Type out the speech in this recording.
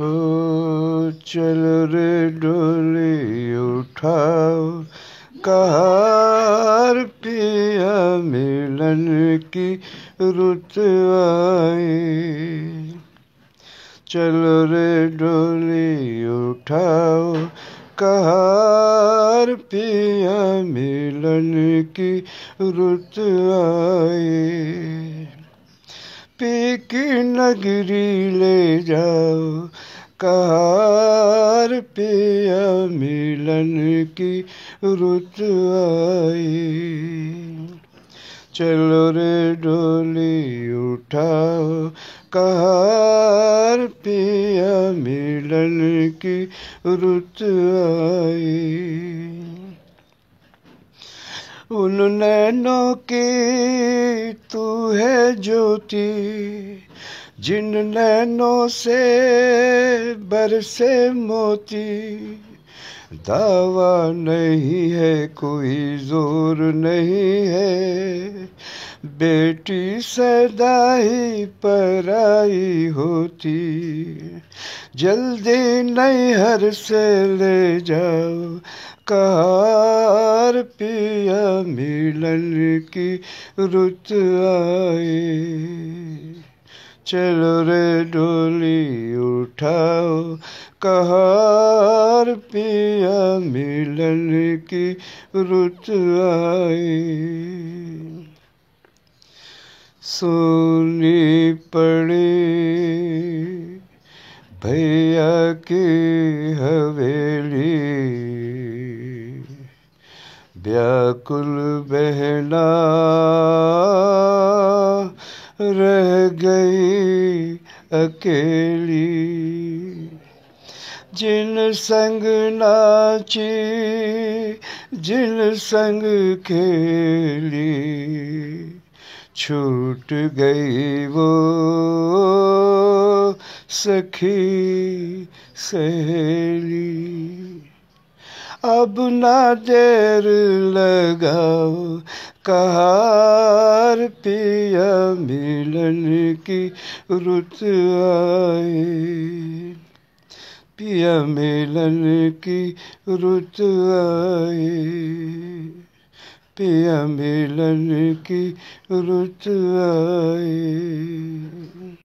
चल रे डोली उठाओ कहार पिया मिलन की रुत आई चल रे डोली उठाओ कहार पिया मिलन की रुत आई पी की नगरी ले जाओ कार पिया मिलन की रुत आई चलो रे डोली उठाओ कार पिया मिलन की रुत आई उन नैनों की तू है ज्योति जिन नैनों से बरसे मोती दावा नहीं है कोई जोर नहीं है बेटी सदा ही पराई होती जल्दी नहीं हर से ले जाओ कार पिया मिलन की रुत आए चलो रे डोली उठाओ कहार पिया मिलन की रुत आई सोनी पड़ी भैया की हवेली व्याकुल बहना रह गई अकेली जिन संग नाची जिन संग खेली छूट गई वो सखी सहेली अब ना देर लगाओ कहार पिया मिलन की रुत आए पिया मिलन की रुत आए पिया मिलन की रुत आए